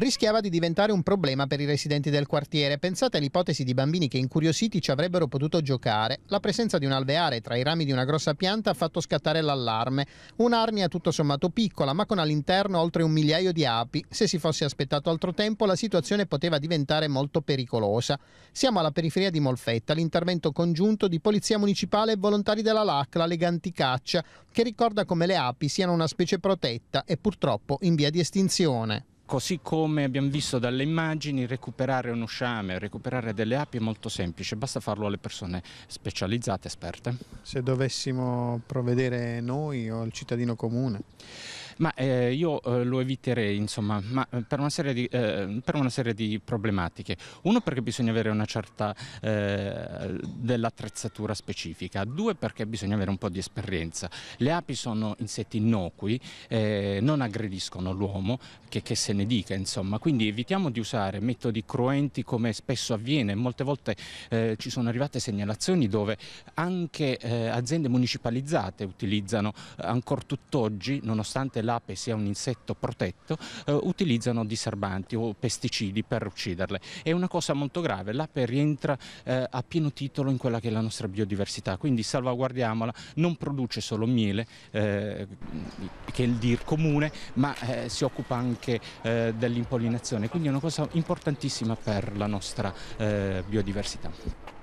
rischiava di diventare un problema per i residenti del quartiere. Pensate all'ipotesi di bambini che incuriositi ci avrebbero potuto giocare. La presenza di un alveare tra i rami di una grossa pianta ha fatto scattare l'allarme. Un'arnia tutto sommato piccola, ma con all'interno oltre un migliaio di api. Se si fosse aspettato altro tempo, la situazione poteva diventare molto pericolosa. Siamo alla periferia di Molfetta, l'intervento congiunto di Polizia Municipale e volontari della LAC, la Lega Anticaccia, che ricorda come le api siano una specie protetta e purtroppo in via di estinzione. Così come abbiamo visto dalle immagini, recuperare uno sciame, recuperare delle api è molto semplice, basta farlo alle persone specializzate, esperte. Se dovessimo provvedere noi o il cittadino comune? Ma eh, io eh, lo eviterei, insomma, ma, eh, per, una serie di, eh, per una serie di problematiche. Uno perché bisogna avere una certa eh, dell'attrezzatura specifica, due perché bisogna avere un po' di esperienza. Le api sono insetti innocui, eh, non aggrediscono l'uomo, che, che, se ne dica, insomma, quindi evitiamo di usare metodi cruenti come spesso avviene. Molte volte ci sono arrivate segnalazioni dove anche aziende municipalizzate utilizzano ancora tutt'oggi, nonostante nonostante l'ape sia un insetto protetto, eh, utilizzano diserbanti o pesticidi per ucciderle. È una cosa molto grave, l'ape rientra eh, a pieno titolo in quella che è la nostra biodiversità, quindi salvaguardiamola, non produce solo miele, eh, che è il dir comune, ma eh, si occupa anche eh, dell'impollinazione, quindi è una cosa importantissima per la nostra eh, biodiversità.